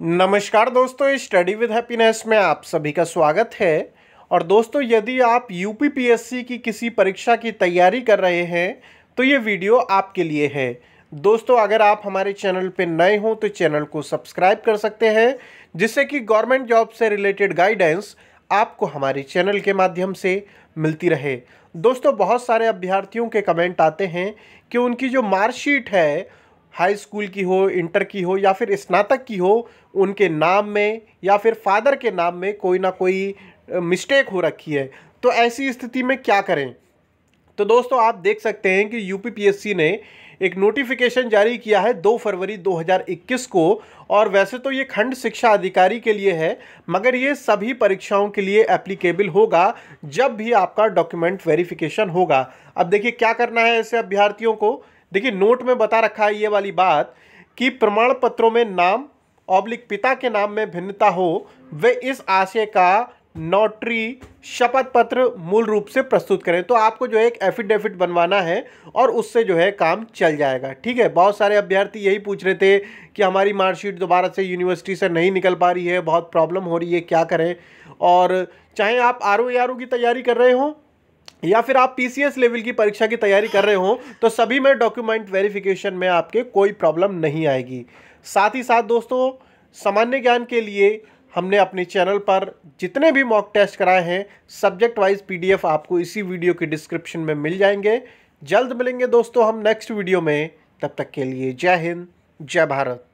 नमस्कार दोस्तों study with happiness में आप सभी का स्वागत है और दोस्तों यदि आप यूपीपीएससी की किसी परीक्षा की तैयारी कर रहे हैं तो ये वीडियो आपके लिए है दोस्तों अगर आप हमारे चैनल पर नए हों तो चैनल को सब्सक्राइब कर सकते हैं जिससे कि गवर्नमेंट जॉब से रिलेटेड गाइडेंस आपको हमारे चैनल के माध्यम से मिलती रहे दोस्तों बहुत सारे अभ्यर्थियों के कमेंट आते हैं कि उनकी जो मार्कशीट है हाई स्कूल की हो इंटर की हो या फिर स्नातक की हो उनके नाम में या फिर फादर के नाम में कोई ना कोई मिस्टेक हो रखी है तो ऐसी स्थिति में क्या करें तो दोस्तों आप देख सकते हैं कि यू ने एक नोटिफिकेशन जारी किया है 2 फरवरी 2021 को और वैसे तो ये खंड शिक्षा अधिकारी के लिए है मगर ये सभी परीक्षाओं के लिए एप्लीकेबल होगा जब भी आपका डॉक्यूमेंट वेरिफिकेशन होगा अब देखिए क्या करना है ऐसे अभ्यर्थियों को देखिए नोट में बता रखा है ये वाली बात कि प्रमाण पत्रों में नाम ऑब्लिक पिता के नाम में भिन्नता हो वे इस आशय का नोटरी शपथ पत्र मूल रूप से प्रस्तुत करें तो आपको जो है एक एफिडेविट बनवाना है और उससे जो है काम चल जाएगा ठीक है बहुत सारे अभ्यर्थी यही पूछ रहे थे कि हमारी मार्कशीट दोबारा से यूनिवर्सिटी से नहीं निकल पा रही है बहुत प्रॉब्लम हो रही है क्या करें और चाहे आप आर ओ की तैयारी कर रहे हों या फिर आप पी लेवल की परीक्षा की तैयारी कर रहे हो तो सभी में डॉक्यूमेंट वेरिफिकेशन में आपके कोई प्रॉब्लम नहीं आएगी साथ ही साथ दोस्तों सामान्य ज्ञान के लिए हमने अपने चैनल पर जितने भी मॉक टेस्ट कराए हैं सब्जेक्ट वाइज पीडीएफ आपको इसी वीडियो के डिस्क्रिप्शन में मिल जाएंगे जल्द मिलेंगे दोस्तों हम नेक्स्ट वीडियो में तब तक के लिए जय हिंद जय भारत